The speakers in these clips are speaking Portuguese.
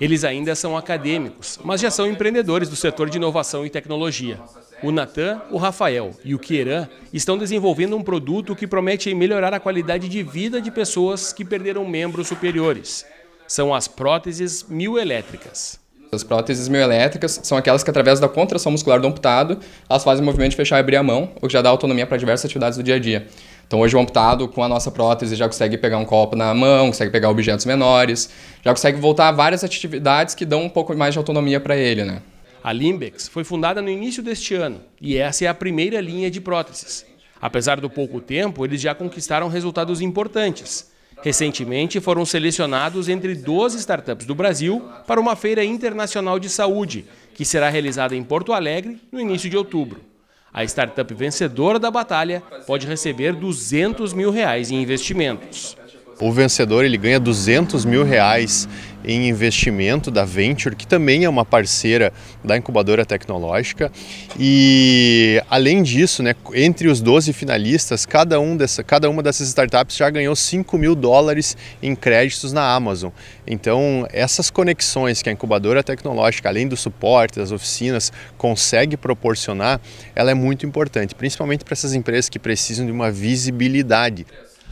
Eles ainda são acadêmicos, mas já são empreendedores do setor de inovação e tecnologia. O Natan, o Rafael e o Kieran estão desenvolvendo um produto que promete melhorar a qualidade de vida de pessoas que perderam membros superiores. São as próteses mioelétricas. As próteses mioelétricas são aquelas que, através da contração muscular do amputado, elas fazem o movimento de fechar e abrir a mão, o que já dá autonomia para diversas atividades do dia a dia. Então hoje o amputado com a nossa prótese já consegue pegar um copo na mão, consegue pegar objetos menores, já consegue voltar a várias atividades que dão um pouco mais de autonomia para ele, né? A Limbex foi fundada no início deste ano e essa é a primeira linha de próteses. Apesar do pouco tempo, eles já conquistaram resultados importantes. Recentemente foram selecionados entre 12 startups do Brasil para uma feira internacional de saúde, que será realizada em Porto Alegre no início de outubro. A startup vencedora da batalha pode receber 200 mil reais em investimentos. O vencedor ele ganha 200 mil reais em investimento da Venture, que também é uma parceira da incubadora tecnológica. E além disso, né, entre os 12 finalistas, cada, um dessa, cada uma dessas startups já ganhou 5 mil dólares em créditos na Amazon. Então, essas conexões que a incubadora tecnológica, além do suporte, das oficinas, consegue proporcionar, ela é muito importante, principalmente para essas empresas que precisam de uma visibilidade.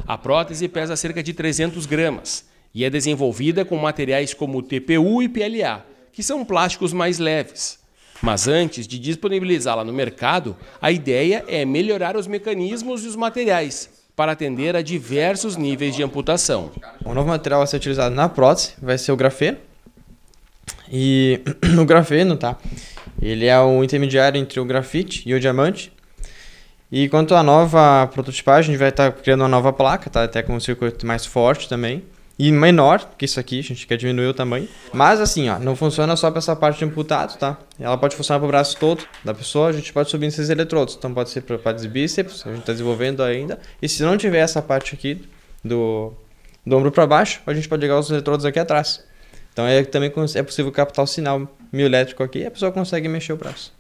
A prótese pesa cerca de 300 gramas e é desenvolvida com materiais como TPU e PLA, que são plásticos mais leves. Mas antes de disponibilizá-la no mercado, a ideia é melhorar os mecanismos e os materiais para atender a diversos níveis de amputação. O novo material a ser utilizado na prótese vai ser o grafeno. E o grafeno, tá? Ele é o intermediário entre o grafite e o diamante e quanto à nova prototipagem, a gente vai estar tá criando uma nova placa, tá? Até com um circuito mais forte também. E menor que isso aqui, a gente quer diminuir o tamanho. Mas assim, ó, não funciona só para essa parte de amputado, tá? Ela pode funcionar para o braço todo da pessoa, a gente pode subir esses eletrodos. Então pode ser para partes bíceps, a gente está desenvolvendo ainda. E se não tiver essa parte aqui do, do ombro para baixo, a gente pode ligar os eletrodos aqui atrás. Então é, também é possível captar o sinal mioelétrico aqui e a pessoa consegue mexer o braço.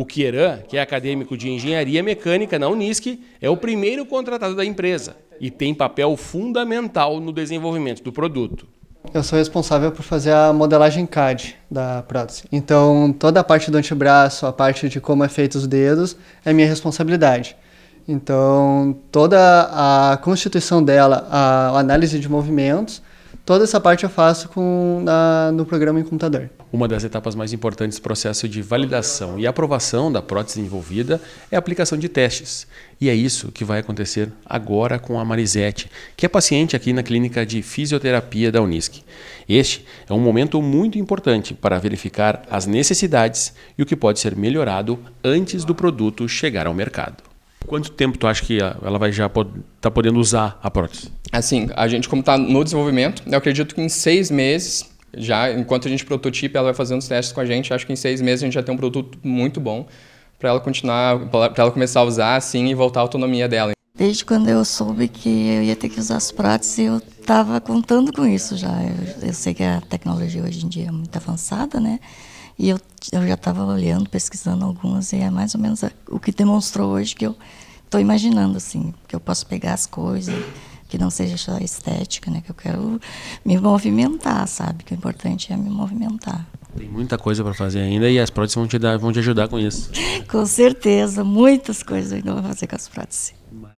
O Kieran, que é acadêmico de engenharia mecânica na Unisc, é o primeiro contratado da empresa e tem papel fundamental no desenvolvimento do produto. Eu sou responsável por fazer a modelagem CAD da prótese. Então, toda a parte do antebraço, a parte de como é feito os dedos, é minha responsabilidade. Então, toda a constituição dela, a análise de movimentos, Toda essa parte eu faço com, na, no programa em computador. Uma das etapas mais importantes do processo de validação e aprovação da prótese envolvida é a aplicação de testes. E é isso que vai acontecer agora com a Marisete, que é paciente aqui na clínica de fisioterapia da Unisc. Este é um momento muito importante para verificar as necessidades e o que pode ser melhorado antes do produto chegar ao mercado. Quanto tempo tu acha que ela vai já estar tá podendo usar a prótese? Assim, a gente como está no desenvolvimento, eu acredito que em seis meses já, enquanto a gente prototipa, ela vai fazendo os testes com a gente. Acho que em seis meses a gente já tem um produto muito bom para ela continuar, para ela começar a usar assim e voltar à autonomia dela. Desde quando eu soube que eu ia ter que usar as próteses, eu estava contando com isso já. Eu, eu, sei que a tecnologia hoje em dia é muito avançada, né? E eu, eu já estava olhando, pesquisando algumas, e é mais ou menos o que demonstrou hoje que eu estou imaginando, assim, que eu posso pegar as coisas, que não seja só estética, né? Que eu quero me movimentar, sabe? Que o importante é me movimentar. Tem muita coisa para fazer ainda e as próteses vão te, dar, vão te ajudar com isso. com certeza, muitas coisas ainda vou fazer com as próteses.